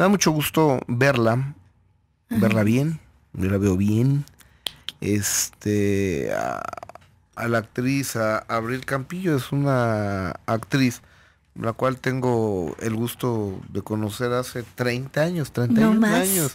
Me da mucho gusto verla, verla bien, yo la veo bien. Este, a, la actriz, a Abril Campillo, es una actriz la cual tengo el gusto de conocer hace 30 años, 31 años.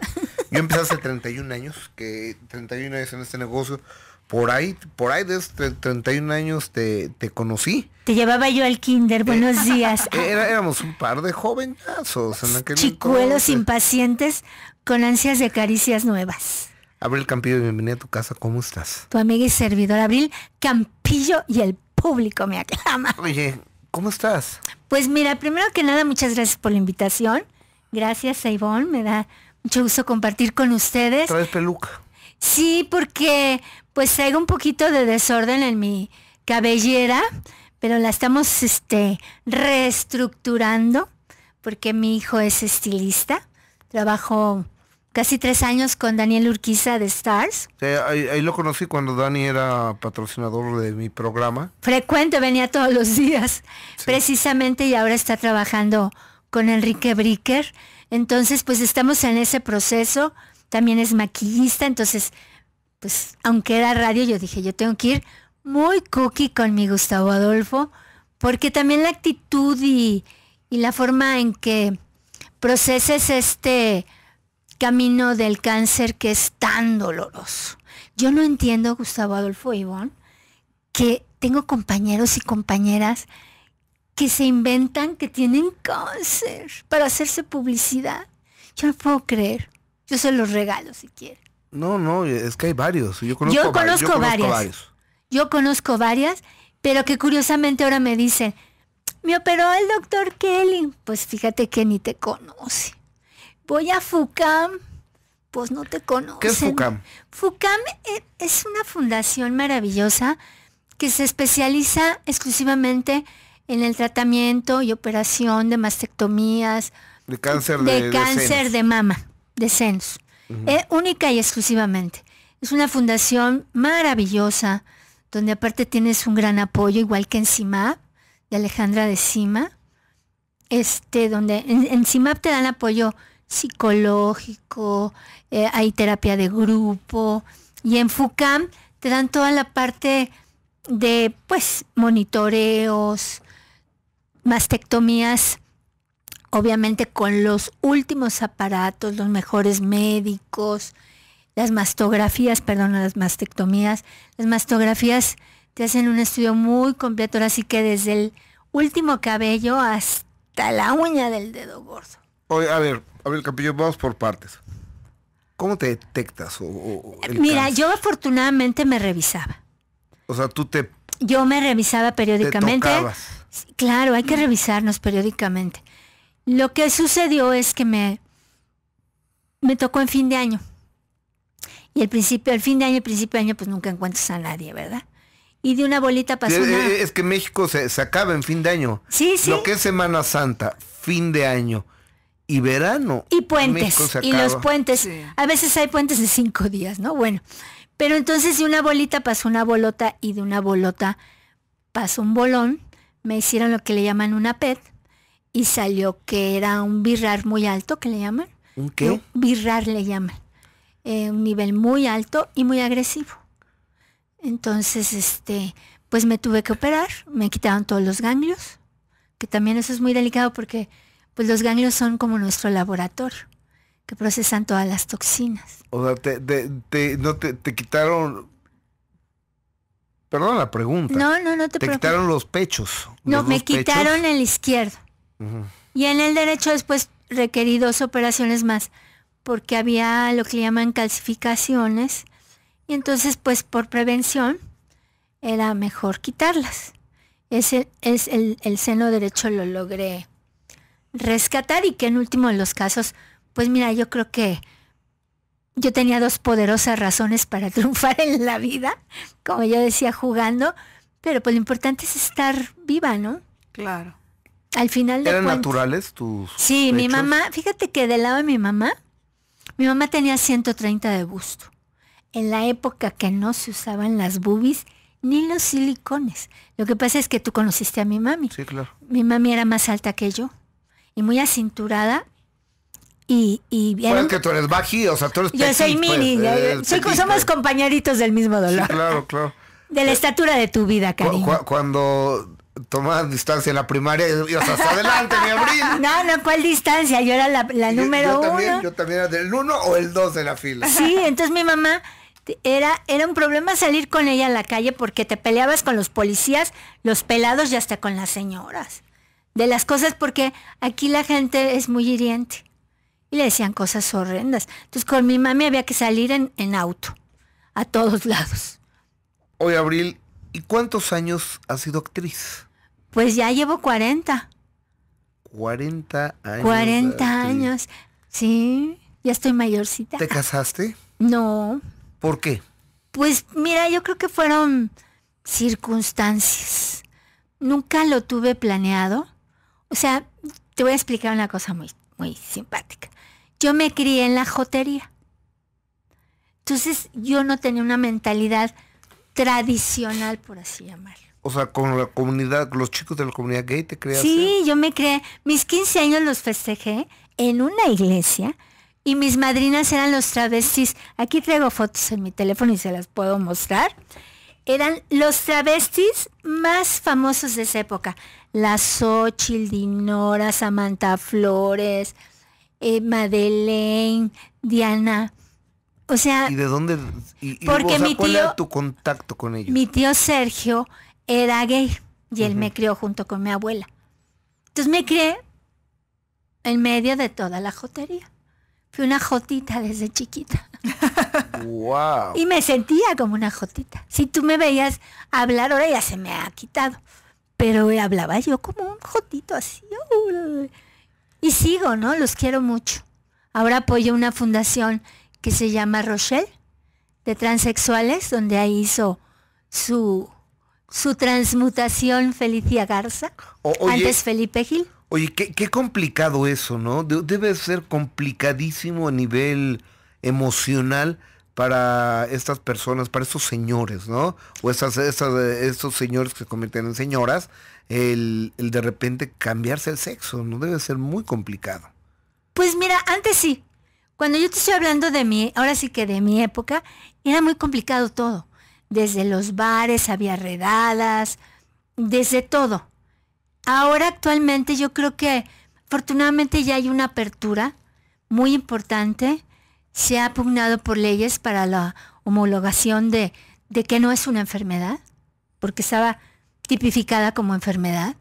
Yo empecé hace 31 años, que 31 años en este negocio, por ahí, por ahí desde 31 este años te, conocí. Te llevaba yo al kinder, eh, buenos días. éramos un par de jovenazos Chicuelos impacientes con ansias de caricias nuevas. Abril Campillo, bienvenida a tu casa, ¿cómo estás? Tu amiga y servidor Abril Campillo y el público me aclama. Oye, ¿cómo estás? Pues mira, primero que nada, muchas gracias por la invitación. Gracias, Ivonne, me da mucho gusto compartir con ustedes. Traes peluca. Sí, porque pues traigo un poquito de desorden en mi cabellera, pero la estamos este, reestructurando porque mi hijo es estilista. Trabajó casi tres años con Daniel Urquiza de Stars. ahí, lo conocí cuando Dani era patrocinador de mi programa. Frecuente, venía todos los días, precisamente, y ahora está trabajando con Enrique Bricker. Entonces, pues estamos en ese proceso. También es maquillista, entonces pues aunque era radio, yo dije, yo tengo que ir muy cookie con mi Gustavo Adolfo, porque también la actitud y, la forma en que proceses este camino del cáncer que es tan doloroso. Yo no entiendo, Gustavo Adolfo Ivón, que tengo compañeros y compañeras que se inventan que tienen cáncer para hacerse publicidad. Yo no puedo creer. Yo se los regalo si quieren. No, no, es que hay varios. Yo conozco, varios. Yo conozco varias, pero que curiosamente ahora me dicen, me operó el doctor Kelly. Pues fíjate que ni te conoce. Voy a FUCAM, pues no te conoce. ¿Qué es FUCAM? FUCAM e, es una fundación maravillosa que se especializa exclusivamente en el tratamiento y operación de mastectomías. De cáncer de, de cáncer de, de mama, de senos. Eh, única y exclusivamente. Es una fundación maravillosa, donde aparte tienes un gran apoyo, igual que en CIMAP, de Alejandra de Cima, este, donde en, CIMAP te dan apoyo psicológico, eh, hay terapia de grupo, y en FUCAM te dan toda la parte de, pues, monitoreos, mastectomías obviamente con los últimos aparatos, los mejores médicos, las mastografías, perdón, las mastectomías, las mastografías te hacen un estudio muy completo, así que desde el último cabello hasta la uña del dedo gordo. a ver, a ver, Capillo, vamos por partes. ¿Cómo te detectas? O, Mira, yo afortunadamente me revisaba. O sea, tú te... Yo me revisaba periódicamente. Claro, hay que revisarnos periódicamente. Lo que sucedió es que me, me tocó en fin de año. Y el principio, el fin de año, el principio de año, pues nunca encuentras a nadie, ¿verdad? Y de una bolita eh, pasó es, eh, es que México se, acaba en fin de año. Sí, sí. Lo que es Semana Santa, fin de año y verano. Y puentes. Y los puentes. A veces hay puentes de cinco días, ¿no? Bueno. Pero entonces de una bolita pasó una bolota y de una bolota pasó un bolón. Me hicieron lo que le llaman una PET y salió que era un birrar muy alto, que le llaman. ¿Un qué? birrar le llaman. Eh, un nivel muy alto y muy agresivo. Entonces, este, pues me tuve que operar, me quitaron todos los ganglios, que también eso es muy delicado porque pues los ganglios son como nuestro laboratorio, que procesan todas las toxinas. O sea, te, no te, quitaron... Perdón la pregunta. No, no, no te Te quitaron los pechos. No, me quitaron el izquierdo. Y en el derecho después requerí dos operaciones más, porque había lo que llaman calcificaciones, y entonces pues por prevención era mejor quitarlas. Ese es el, el seno derecho lo logré rescatar y que en último de los casos, pues mira, yo creo que yo tenía dos poderosas razones para triunfar en la vida, como yo decía, jugando, pero pues lo importante es estar viva, ¿no? Claro al final de ¿Eran naturales tus.? Sí, mi mamá, fíjate que del lado de mi mamá, mi mamá tenía 130 de busto. En la época que no se usaban las boobies ni los silicones. Lo que pasa es que tú conociste a mi mami. Sí, claro. Mi mami era más alta que yo y muy acinturada. Y, y pues es que tú eres bají, o sea, tú eres Yo soy pues, mini, eh, somos compañeritos del mismo dolor. claro, claro. De la eh, estatura de tu vida, cariño. cuando Tomaban distancia en la primaria, ibas hasta adelante, mi abril. No, no, ¿cuál distancia? Yo era la, la uno. número yo también, Yo también era del uno o el dos de la fila. Sí, entonces mi mamá era, era un problema salir con ella a la calle porque te peleabas con los policías, los pelados y hasta con las señoras. De las cosas porque aquí la gente es muy hiriente. Y le decían cosas horrendas. Entonces con mi mami había que salir en, en auto, a todos lados. Hoy, Abril, ¿y cuántos años has sido actriz? Pues ya llevo 40. 40 años. 40 años. Sí, ya estoy mayorcita. ¿Te casaste? No. ¿Por qué? Pues mira, yo creo que fueron circunstancias. Nunca lo tuve planeado. O sea, te voy a explicar una cosa muy, muy simpática. Yo me crié en la jotería. Entonces yo no tenía una mentalidad tradicional, por así llamarlo. O sea, con la comunidad, los chicos de la comunidad gay te creas. Sí, yo me creé. Mis 15 años los festejé en una iglesia y mis madrinas eran los travestis. Aquí traigo fotos en mi teléfono y se las puedo mostrar. Eran los travestis más famosos de esa época. La Xochitl, Dinora, Samantha Flores, eh, Madeleine, Diana. O sea... ¿Y de dónde? Y, porque tu contacto con ellos? Mi tío Sergio era gay y él me crió junto con mi abuela. Entonces me crié en medio de toda la jotería. Fui una jotita desde chiquita. Wow. Y me sentía como una jotita. Si tú me veías hablar, ahora ya se me ha quitado. Pero hablaba yo como un jotito así. Y sigo, ¿no? Los quiero mucho. Ahora apoyo una fundación que se llama Rochelle, de transexuales, donde ahí hizo su su transmutación Felicia Garza, o, antes Felipe Gil. Oye, qué, complicado eso, ¿no? debe ser complicadísimo a nivel emocional para estas personas, para estos señores, ¿no? O esas, estos señores que se convierten en señoras, el, el de repente cambiarse el sexo, ¿no? Debe ser muy complicado. Pues mira, antes sí. Cuando yo te estoy hablando de mí, ahora sí que de mi época, era muy complicado todo desde los bares, había redadas, desde todo. Ahora actualmente yo creo que afortunadamente ya hay una apertura muy importante. Se ha pugnado por leyes para la homologación de, que no es una enfermedad, porque estaba tipificada como enfermedad,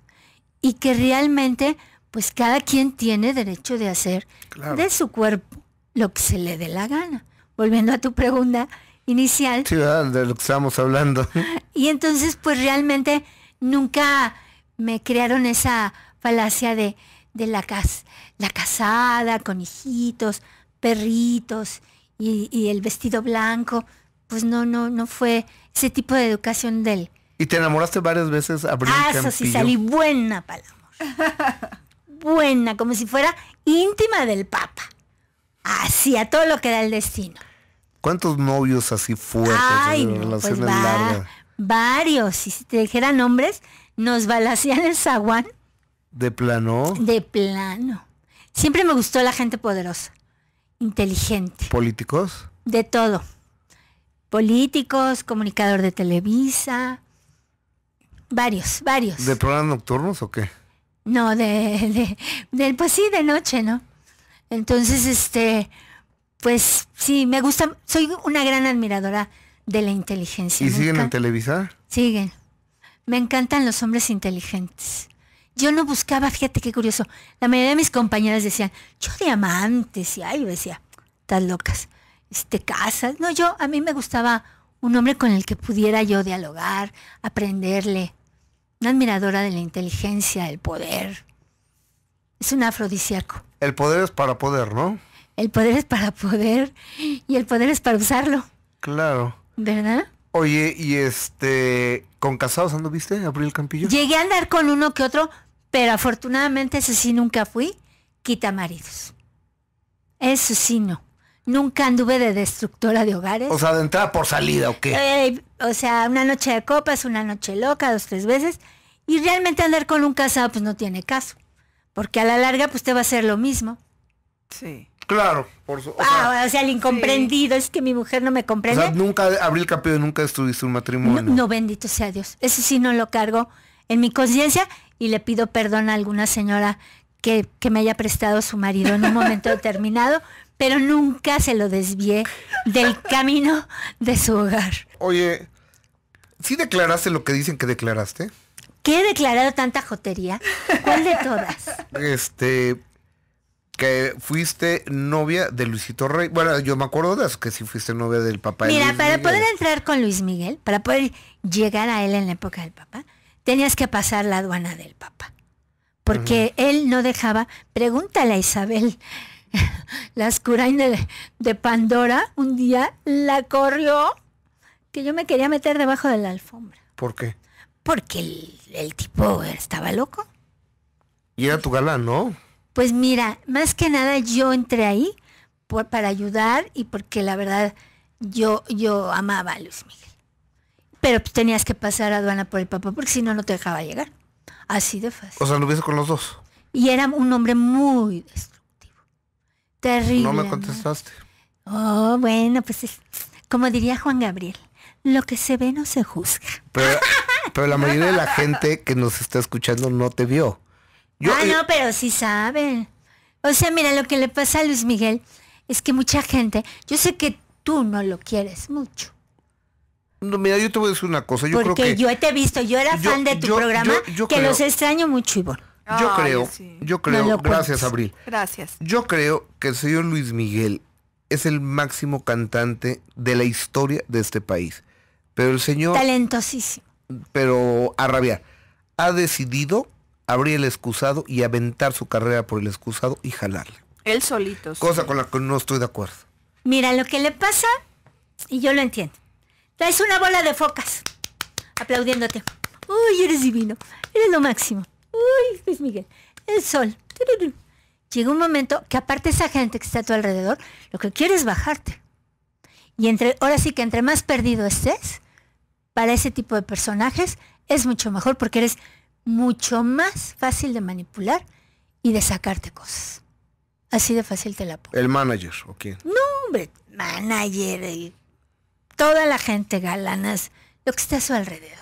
y que realmente pues cada quien tiene derecho de hacer de su cuerpo lo que se le dé la gana. Volviendo a tu pregunta, inicial. Sí, de lo que estábamos hablando. Y entonces, pues realmente nunca me crearon esa falacia de, de la, cas la casada con hijitos, perritos y, el vestido blanco. Pues no, no, no fue ese tipo de educación de él ¿Y te enamoraste varias veces? A ah, sí, salí buena para buena, como si fuera íntima del Papa. Así, a todo lo que da el destino. ¿Cuántos novios así fuertes, en pues relaciones Varios, y si te dijera nombres, nos balacían el zaguán. ¿De plano? De plano. Siempre me gustó la gente poderosa, inteligente. ¿Políticos? De todo. Políticos, comunicador de Televisa, varios, varios. ¿De programas nocturnos o qué? No, de, de, de pues sí, de noche, ¿no? Entonces, este, pues sí, me gusta, soy una gran admiradora de la inteligencia. ¿Y siguen en Televisa? Siguen. Me encantan los hombres inteligentes. Yo no buscaba, fíjate qué curioso, la mayoría de mis compañeras decían, yo diamantes, y ay, yo decía, estás locas, este, casas. No, yo, a mí me gustaba un hombre con el que pudiera yo dialogar, aprenderle. Una admiradora de la inteligencia, el poder. Es un afrodisíaco. El poder es para poder, ¿no? El poder es para poder y el poder es para usarlo. Claro. ¿Verdad? Oye, y este, ¿con casados anduviste, Abril Campillo? Llegué a andar con uno que otro, pero afortunadamente ese sí nunca fui quita maridos. Eso sí no. Nunca anduve de destructora de hogares. O sea, de entrada por salida o qué. o sea, una noche de copas, una noche loca, dos, tres veces. Y realmente andar con un casado pues no tiene caso. Porque a la larga pues te va a hacer lo mismo. Sí. Claro, por su, ah, o sea, el incomprendido, es que mi mujer no me comprende. O sea, nunca, Abril y nunca estuviste un matrimonio. No, bendito sea Dios. Ese sí no lo cargo en mi conciencia y le pido perdón a alguna señora que, que me haya prestado su marido en un momento determinado, pero nunca se lo desvié del camino de su hogar. Oye, ¿sí declaraste lo que dicen que declaraste? ¿Qué he declarado tanta jotería? ¿Cuál de todas? Este, que fuiste novia de Luisito Rey. Bueno, yo me acuerdo de que sí fuiste novia del papá. Mira, para poder entrar con Luis Miguel, para poder llegar a él en la época del papá, tenías que pasar la aduana del papá. Porque él no dejaba, pregúntale a Isabel, la escuraina de, Pandora un día la corrió que yo me quería meter debajo de la alfombra. ¿Por qué? Porque el, el tipo estaba loco. Y era tu galán, ¿no? Pues mira, más que nada yo entré ahí para ayudar y porque la verdad yo, yo amaba a Luis Miguel. Pero pues tenías que pasar a aduana por el papá porque si no, no te dejaba llegar. Así de fácil. O sea, lo hubiese con los dos. Y era un hombre muy destructivo. Terrible. No me contestaste. Oh, bueno, pues como diría Juan Gabriel, lo que se ve no se juzga. Pero, pero la mayoría de la gente que nos está escuchando no te vio ah, eh, no, pero sí saben. O sea, mira, lo que le pasa a Luis Miguel es que mucha gente, yo sé que tú no lo quieres mucho. mira, yo te voy a decir una cosa. Yo Porque creo que, yo te he visto, yo era fan de tu programa, que los extraño mucho, Ivonne. Yo creo, yo creo, gracias Abril. Gracias. Yo creo que el señor Luis Miguel es el máximo cantante de la historia de este país. Pero el señor... Talentosísimo. Pero a rabiar. Ha decidido abrir el excusado y aventar su carrera por el excusado y jalarle. Él solito. Cosa con la que no estoy de acuerdo. Mira, lo que le pasa, y yo lo entiendo, traes una bola de focas aplaudiéndote. Uy, eres divino, eres lo máximo. Uy, Luis Miguel, el sol. Llega un momento que aparte esa gente que está a tu alrededor, lo que quiere es bajarte. Y entre, ahora sí que entre más perdido estés, para ese tipo de personajes es mucho mejor porque eres mucho más fácil de manipular y de sacarte cosas. Así de fácil te la pongo. ¿El manager o quién? No, hombre, manager, toda la gente galanas, lo que está a su alrededor.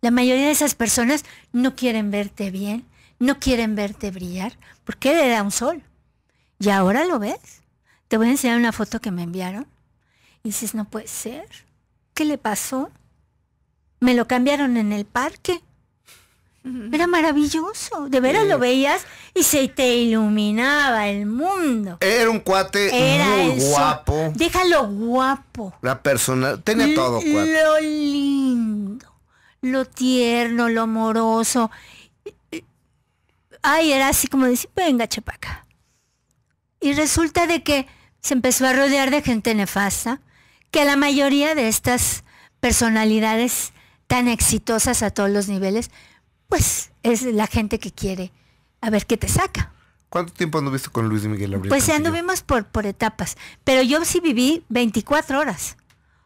La mayoría de esas personas no quieren verte bien, no quieren verte brillar, porque le da un sol. Y ahora lo ves. Te voy a enseñar una foto que me enviaron. Y dices, no puede ser. ¿Qué le pasó? Me lo cambiaron en el parque. Era maravilloso, de veras lo veías y se te iluminaba el mundo. Era un cuate muy guapo. Déjalo guapo. La persona, tenía todo, Lo lindo, lo tierno, lo amoroso. Ay, era así como decir, venga, chepaca. Y resulta de que se empezó a rodear de gente nefasta, que la mayoría de estas personalidades tan exitosas a todos los niveles, pues es la gente que quiere a ver qué te saca. ¿Cuánto tiempo anduviste con Luis Miguel Abril? Pues anduvimos por, etapas, pero yo sí viví 24 horas.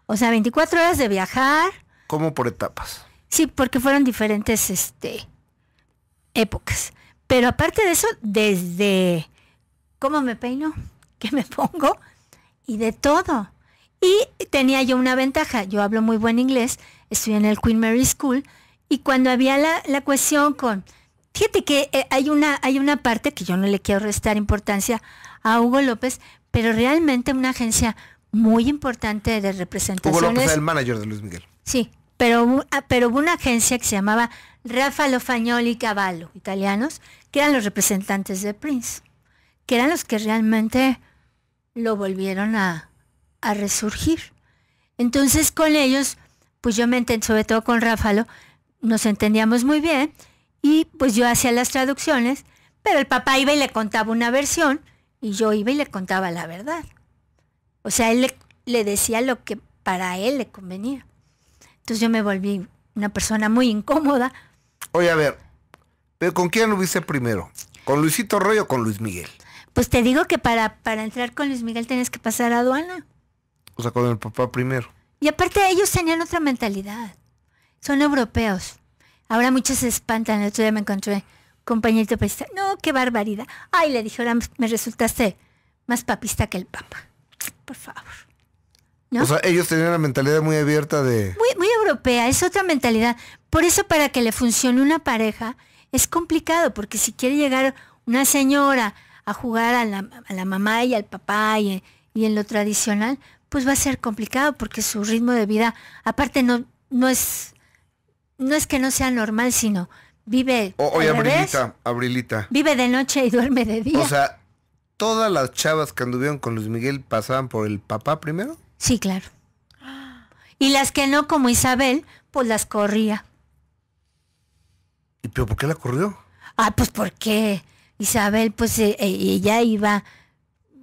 O sea, 24 horas de viajar. ¿Cómo por etapas? Sí, porque fueron diferentes este, épocas. Pero aparte de eso, desde cómo me peino, qué me pongo y de todo. Y tenía yo una ventaja, yo hablo muy buen inglés, estudié en el Queen Mary School, y cuando había la, cuestión con, fíjate que eh, hay, una, hay una parte que yo no le quiero restar importancia a Hugo López, pero realmente una agencia muy importante de representaciones. Hugo López era el manager de Luis Miguel. Sí, pero, ah, pero hubo una agencia que se llamaba Rafa Fagnoli, y Cavallo, italianos, que eran los representantes de Prince, que eran los que realmente lo volvieron a, a resurgir. Entonces con ellos, pues yo me entendí, sobre todo con Ráfalo, nos entendíamos muy bien y pues yo hacía las traducciones, pero el papá iba y le contaba una versión y yo iba y le contaba la verdad. O sea, él le, decía lo que para él le convenía. Entonces yo me volví una persona muy incómoda. Oye, a ver, ¿pero ¿con quién lo viste primero? ¿Con Luisito Roy o con Luis Miguel? Pues te digo que para, para entrar con Luis Miguel tenías que pasar a aduana. O sea, con el papá primero. Y aparte ellos tenían otra mentalidad son europeos. Ahora muchos se espantan. El otro día me encontré compañerito papista. No, qué barbaridad. Ay, le dije, ahora me resultaste más papista que el papa. Por favor. O sea, ellos tenían una mentalidad muy abierta de... Muy, muy europea, es otra mentalidad. Por eso para que le funcione una pareja es complicado, porque si quiere llegar una señora a jugar a la, mamá y al papá y, y, en lo tradicional, pues va a ser complicado, porque su ritmo de vida, aparte no, no es no es que no sea normal, sino vive. Abrilita, Abrilita. Vive de noche y duerme de día. O sea, ¿todas las chavas que anduvieron con Luis Miguel pasaban por el papá primero? Sí, claro. Y las que no, como Isabel, pues las corría. ¿Y pero por qué la corrió? Ah, pues porque Isabel, pues eh, eh, ella iba,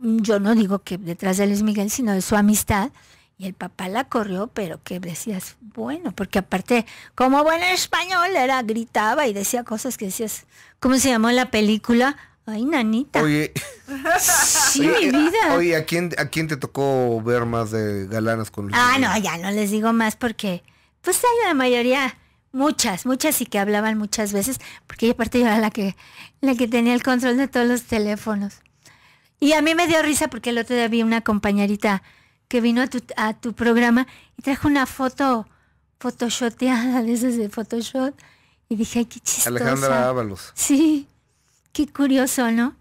yo no digo que detrás de Luis Miguel, sino de su amistad, y el papá la corrió, pero que decías, bueno, porque aparte, como buen español, era, gritaba y decía cosas que decías, ¿cómo se llamó la película? Ay, nanita. Oye. Sí, mi vida. Oye, ¿a quién, ¿a quién te tocó ver más de galanas con Luis Ah, no, ya no les digo más porque, pues hay la mayoría, muchas, muchas y que hablaban muchas veces, porque aparte yo era la que, la que tenía el control de todos los teléfonos. Y a mí me dio risa porque el otro día vi una compañerita que vino a tu, a tu programa y trajo una foto photoshoteada de esas de Photoshop. Y dije, ay, qué chistosa. Alejandra Ábalos. Sí, qué curioso, ¿no?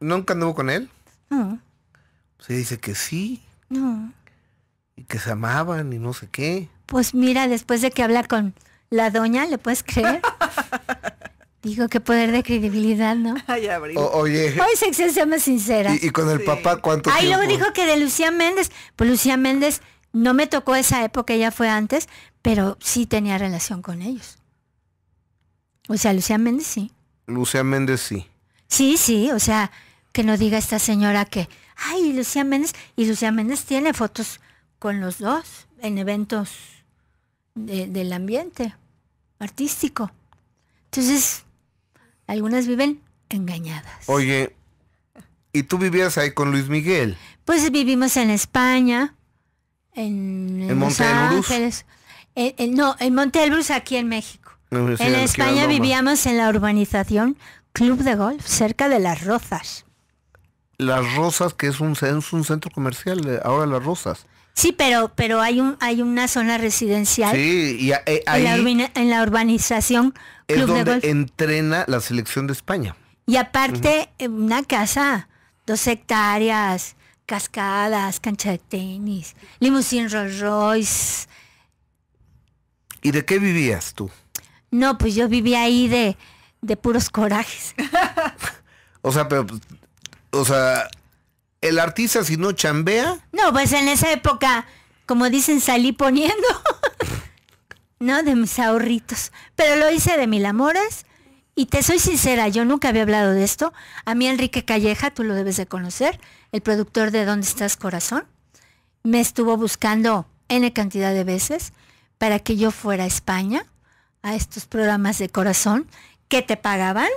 ¿Nunca anduvo con él? No. Se pues dice que sí. No. Y que se amaban y no sé qué. Pues mira, después de que habla con la doña, ¿le puedes creer? Digo, qué poder de credibilidad, ¿no? Ay, oye. Hoy se se más sincera. ¿Y, con el papá cuánto Ay, luego dijo que de Lucía Méndez. Pues Lucía Méndez no me tocó esa época, ella fue antes, pero sí tenía relación con ellos. O sea, Lucía Méndez sí. Lucía Méndez sí. Sí, sí, o sea, que no diga esta señora que, ay, Lucía Méndez, y Lucía Méndez tiene fotos con los dos en eventos del ambiente artístico. Entonces, algunas viven engañadas. Oye, ¿y tú vivías ahí con Luis Miguel? Pues vivimos en España, en, Ángeles. Eh, eh, no, en Monte aquí en México. en España vivíamos en la urbanización Club de Golf, cerca de Las Rosas. Las Rosas, que es un, es un centro comercial, ahora Las Rosas. Sí, pero pero hay un hay una zona residencial. Eh, en, la urbanización es donde entrena la selección de España. Y aparte eh, una casa, dos hectáreas, cascadas, cancha de tenis, limusín Rolls Royce. ¿Y de qué vivías tú? No, pues yo vivía ahí de de puros corajes. o sea, pero o sea, el artista si no chambea. No, pues en esa época, como dicen, salí poniendo. no, de mis ahorritos. Pero lo hice de mil amores. Y te soy sincera, yo nunca había hablado de esto. A mí Enrique Calleja, tú lo debes de conocer, el productor de ¿Dónde estás, corazón? Me estuvo buscando N cantidad de veces para que yo fuera a España a estos programas de corazón que te pagaban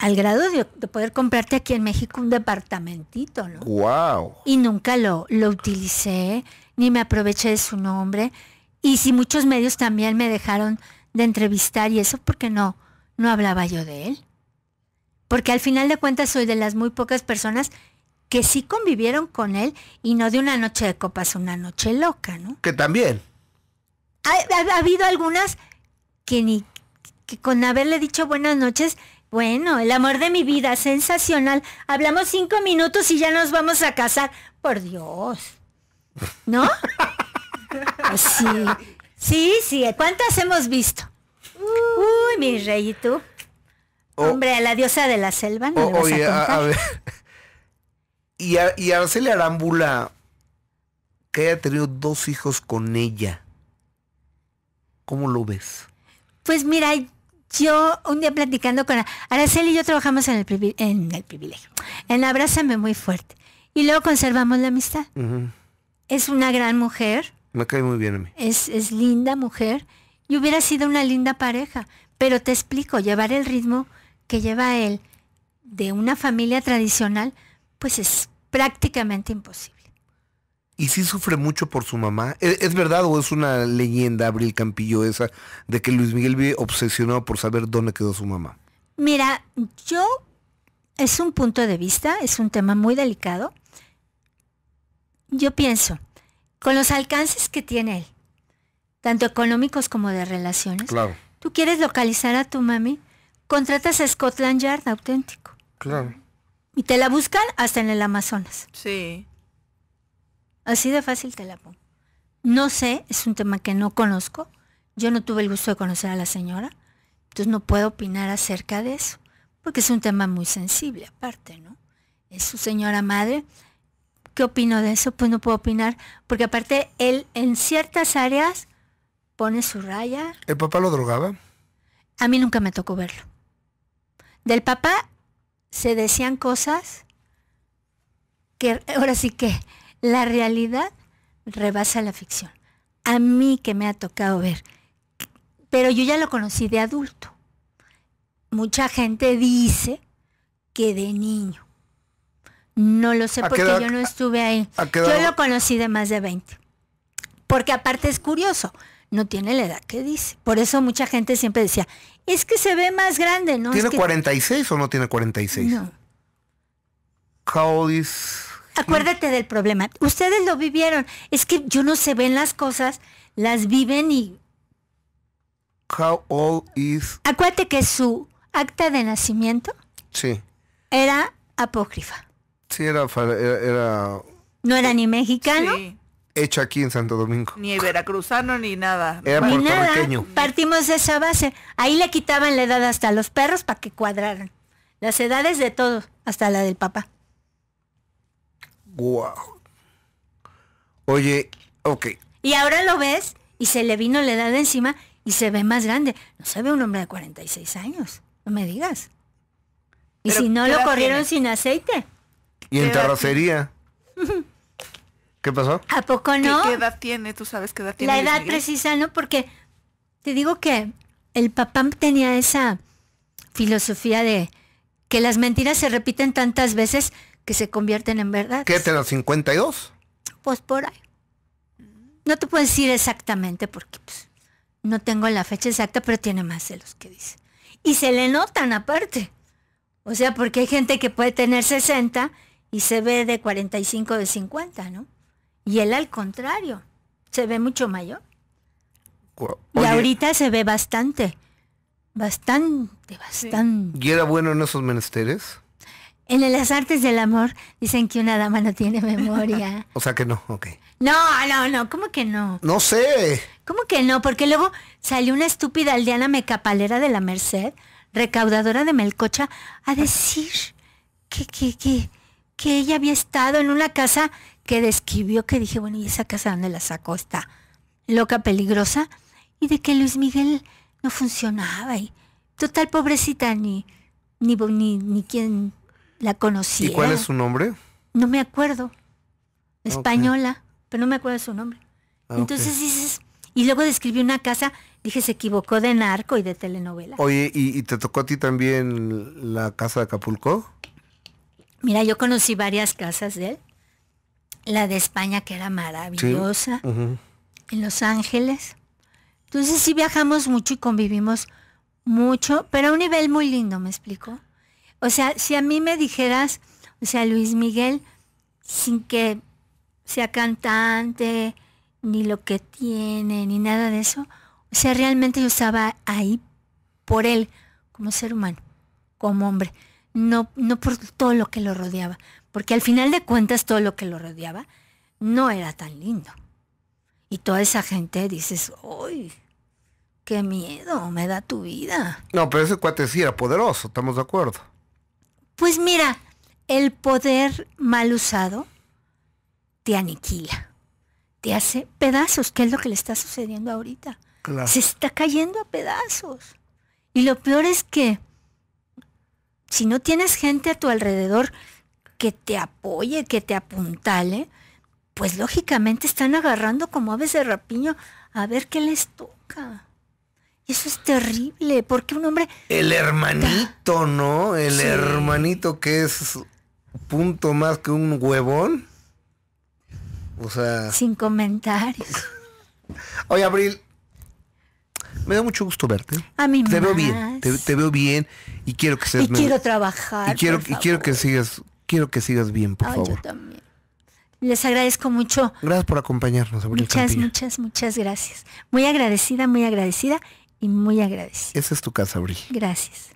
al grado de, poder comprarte aquí en México un departamentito, ¿no? Wow. Y nunca lo, lo utilicé, ni me aproveché de su nombre. Y si muchos medios también me dejaron de entrevistar y eso porque no, no hablaba yo de él. Porque al final de cuentas soy de las muy pocas personas que sí convivieron con él y no de una noche de copas, una noche loca, ¿no? Que también. ha habido algunas que ni que con haberle dicho buenas noches bueno, el amor de mi vida, sensacional. Hablamos cinco minutos y ya nos vamos a casar. Por Dios. ¿No? Pues sí. Sí, sí. ¿Cuántas hemos visto? Uh. Uy, mi rey, tú? Oh. Hombre, a la diosa de la selva no oye, a, ver. Y, a, y Araceli Arámbula, que haya tenido dos hijos con ella, ¿cómo lo ves? Pues mira, yo un día platicando con Araceli y yo trabajamos en el, en el privilegio, en Abrázame muy fuerte. Y luego conservamos la amistad. Es una gran mujer. Me cae muy bien a mí. es linda mujer. Y hubiera sido una linda pareja. Pero te explico, llevar el ritmo que lleva él de una familia tradicional, pues es prácticamente imposible y sí sufre mucho por su mamá. E, ¿Es, verdad o es una leyenda, Abril Campillo, esa de que Luis Miguel vive obsesionado por saber dónde quedó su mamá? Mira, yo es un punto de vista, es un tema muy delicado. Yo pienso, con los alcances que tiene él, tanto económicos como de relaciones, tú quieres localizar a tu mami, contratas a Scotland Yard auténtico. Claro. Y te la buscan hasta en el Amazonas. Sí. Así de fácil te la pongo. No sé, es un tema que no conozco. Yo no tuve el gusto de conocer a la señora, entonces no puedo opinar acerca de eso, porque es un tema muy sensible aparte, ¿no? Es su señora madre. ¿Qué opino de eso? Pues no puedo opinar, porque aparte él en ciertas áreas pone su raya. ¿El papá lo drogaba? A mí nunca me tocó verlo. Del papá se decían cosas que ahora sí que la realidad rebasa la ficción. A mí que me ha tocado ver. Pero yo ya lo conocí de adulto. Mucha gente dice que de niño. No lo sé porque yo no estuve ahí. Yo lo conocí de más de 20. Porque aparte es curioso, no tiene la edad que dice. Por eso mucha gente siempre decía, es que se ve más grande, ¿no? ¿Tiene 46 o no tiene 46? No acuérdate del problema. Ustedes lo vivieron. Es que yo no se ven las cosas, las viven y. How old is. Acuérdate que su acta de nacimiento. Sí. Era apócrifa. Sí, era. era, No era ni mexicano. Sí. Hecho aquí en Santo Domingo. Ni veracruzano ni nada. Era ni Partimos de esa base. Ahí le quitaban la edad hasta los perros para que cuadraran. Las edades de todo, hasta la del papá. Wow. Oye, ok. Y ahora lo ves y se le vino la edad encima y se ve más grande. No se ve un hombre de 46 años, no me digas. Y si no lo corrieron sin aceite. ¿Y en terracería? ¿Qué pasó? ¿A poco no? ¿Qué, ¿Qué, edad tiene? ¿Tú sabes qué edad tiene? La edad precisa, ¿no? Porque te digo que el papá tenía esa filosofía de que las mentiras se repiten tantas veces que se convierten en verdad. ¿Qué te los 52? Pues por ahí. No te puedo decir exactamente porque pues, no tengo la fecha exacta, pero tiene más de los que dice. Y se le notan aparte. O sea, porque hay gente que puede tener 60 y se ve de 45 de 50, ¿no? Y él al contrario, se ve mucho mayor. Y ahorita se ve bastante, bastante, bastante. ¿Y era bueno en esos menesteres? En las artes del amor dicen que una dama no tiene memoria. o sea que no, ok. No, no, no, ¿cómo que no? No sé. ¿Cómo que no? Porque luego salió una estúpida aldeana mecapalera de la Merced, recaudadora de Melcocha, a decir que, que, que, que ella había estado en una casa que describió, que dije, bueno, ¿y esa casa dónde la sacó esta loca peligrosa? Y de que Luis Miguel no funcionaba y total pobrecita ni, ni, ni, ni quien la conocí. ¿Y cuál es su nombre? No me acuerdo. Ah, Española, pero no me acuerdo de su nombre. Ah, Entonces dices, y luego describí una casa, dije, se equivocó de narco y de telenovela. Oye, ¿y, te tocó a ti también la casa de Acapulco? Mira, yo conocí varias casas de él. La de España, que era maravillosa. En Los Ángeles. Entonces sí viajamos mucho y convivimos mucho, pero a un nivel muy lindo, ¿me explicó. O sea, si a mí me dijeras, o sea, Luis Miguel, sin que sea cantante, ni lo que tiene, ni nada de eso, o sea, realmente yo estaba ahí por él, como ser humano, como hombre, no, no por todo lo que lo rodeaba, porque al final de cuentas todo lo que lo rodeaba no era tan lindo. Y toda esa gente dices, ¡ay! ¡Qué miedo! Me da tu vida. No, pero ese cuate sí era poderoso, estamos de acuerdo. Pues mira, el poder mal usado te aniquila, te hace pedazos, que es lo que le está sucediendo ahorita. Se está cayendo a pedazos. Y lo peor es que si no tienes gente a tu alrededor que te apoye, que te apuntale, pues lógicamente están agarrando como aves de rapiño a ver qué les toca. Eso es terrible, porque un hombre... El hermanito, ¿no? El hermanito que es punto más que un huevón. O sea... Sin comentarios. Oye, Abril, me da mucho gusto verte. A mí Te veo bien, te, veo bien y quiero que seas... Y quiero trabajar. Y quiero, quiero que sigas, quiero que sigas bien, por favor. Yo también. Les agradezco mucho. Gracias por acompañarnos. Abril muchas, muchas, muchas gracias. Muy agradecida, muy agradecida y muy agradecida. Esa es tu casa, Ori. Gracias.